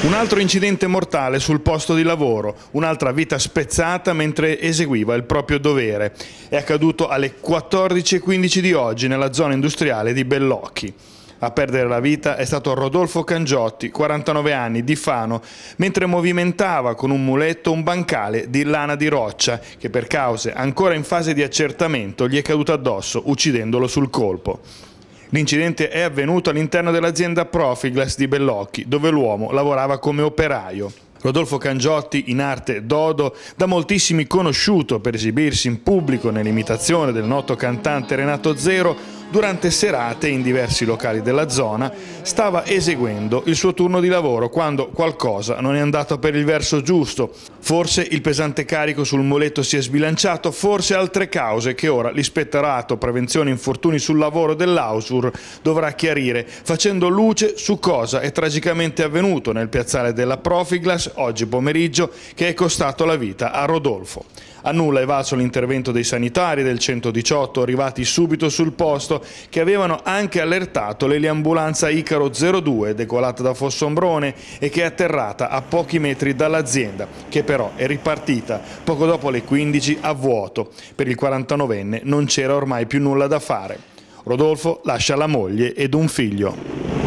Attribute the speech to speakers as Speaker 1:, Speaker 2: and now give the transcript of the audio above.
Speaker 1: Un altro incidente mortale sul posto di lavoro, un'altra vita spezzata mentre eseguiva il proprio dovere. È accaduto alle 14.15 di oggi nella zona industriale di Bellocchi. A perdere la vita è stato Rodolfo Cangiotti, 49 anni, di Fano, mentre movimentava con un muletto un bancale di lana di roccia che per cause ancora in fase di accertamento gli è caduto addosso, uccidendolo sul colpo. L'incidente è avvenuto all'interno dell'azienda Profiglas di Bellocchi, dove l'uomo lavorava come operaio. Rodolfo Cangiotti, in arte Dodo, da moltissimi conosciuto per esibirsi in pubblico nell'imitazione del noto cantante Renato Zero, durante serate in diversi locali della zona, stava eseguendo il suo turno di lavoro quando qualcosa non è andato per il verso giusto. Forse il pesante carico sul muletto si è sbilanciato, forse altre cause che ora l'Ispettorato Prevenzione Infortuni sul Lavoro dell'Ausur dovrà chiarire, facendo luce su cosa è tragicamente avvenuto nel piazzale della Profiglas oggi pomeriggio che è costato la vita a Rodolfo. A nulla è valso l'intervento dei sanitari del 118 arrivati subito sul posto che avevano anche allertato l'eliambulanza Icaro 02 decolata da Fossombrone e che è atterrata a pochi metri dall'azienda che però è ripartita poco dopo le 15 a vuoto. Per il 49enne non c'era ormai più nulla da fare. Rodolfo lascia la moglie ed un figlio.